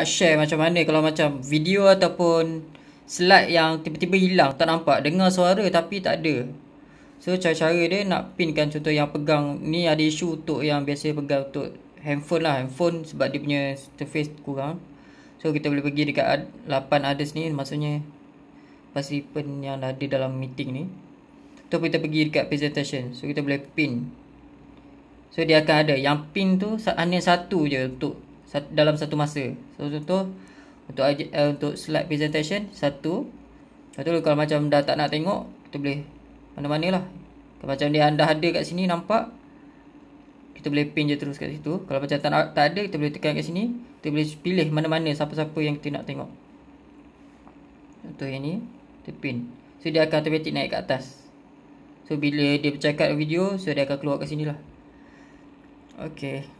nak uh, share macam mana kalau macam video ataupun slide yang tiba-tiba hilang tak nampak dengar suara tapi tak ada so cara-cara dia nak pinkan contoh yang pegang ni ada isu untuk yang biasa pegang untuk handphone lah handphone sebab dia punya interface kurang so kita boleh pergi dekat 8 others ni maksudnya participant yang ada dalam meeting ni tu kita pergi dekat presentation so kita boleh pin so dia akan ada yang pin tu hanya satu je untuk dalam satu masa. So contoh untuk uh, untuk slide presentation satu. Satu kalau macam dah tak nak tengok, kita boleh mana-manalah. Kalau macam dia anda ada kat sini nampak kita boleh pin je terus kat situ. Kalau macam tak, tak ada, kita boleh tekan kat sini. Kita boleh pilih mana-mana siapa-siapa yang kita nak tengok. Contoh yang ni, kita pin. So dia akan automatic naik kat atas. So bila dia bercakap video, so dia akan keluar kat sinilah. Okay.